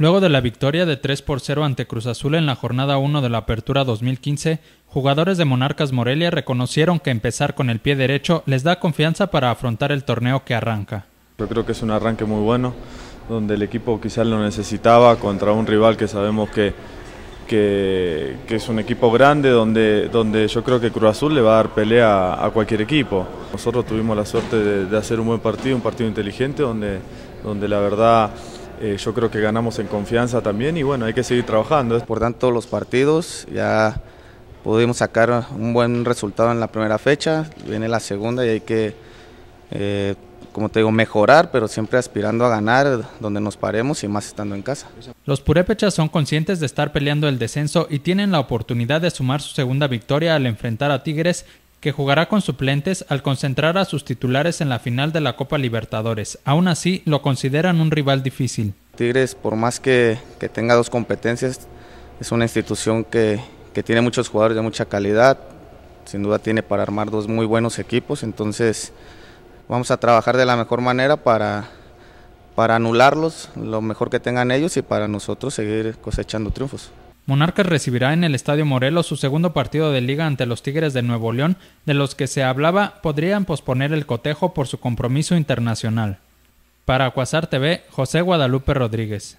Luego de la victoria de 3 por 0 ante Cruz Azul en la jornada 1 de la Apertura 2015, jugadores de Monarcas Morelia reconocieron que empezar con el pie derecho les da confianza para afrontar el torneo que arranca. Yo creo que es un arranque muy bueno, donde el equipo quizás lo necesitaba contra un rival que sabemos que, que, es un equipo grande donde, donde yo creo que Cruz Azul le va a dar pelea a cualquier equipo. Nosotros tuvimos la suerte de, de hacer un buen partido, un partido inteligente donde, donde la verdad eh, yo creo que ganamos en confianza también y bueno, hay que seguir trabajando. Por tanto, los partidos ya pudimos sacar un buen resultado en la primera fecha, viene la segunda y hay que, eh, como te digo, mejorar, pero siempre aspirando a ganar donde nos paremos y más estando en casa. Los purépechas son conscientes de estar peleando el descenso y tienen la oportunidad de sumar su segunda victoria al enfrentar a Tigres que jugará con suplentes al concentrar a sus titulares en la final de la Copa Libertadores. Aún así, lo consideran un rival difícil. Tigres, por más que, tenga dos competencias, es una institución que, tiene muchos jugadores de mucha calidad, sin duda tiene para armar dos muy buenos equipos, entonces vamos a trabajar de la mejor manera para, para anularlos, lo mejor que tengan ellos y para nosotros seguir cosechando triunfos. Monarcas recibirá en el Estadio Morelos su segundo partido de liga ante los Tigres de Nuevo León, de los que se hablaba podrían posponer el cotejo por su compromiso internacional. Para Cuasar TV, José Guadalupe Rodríguez.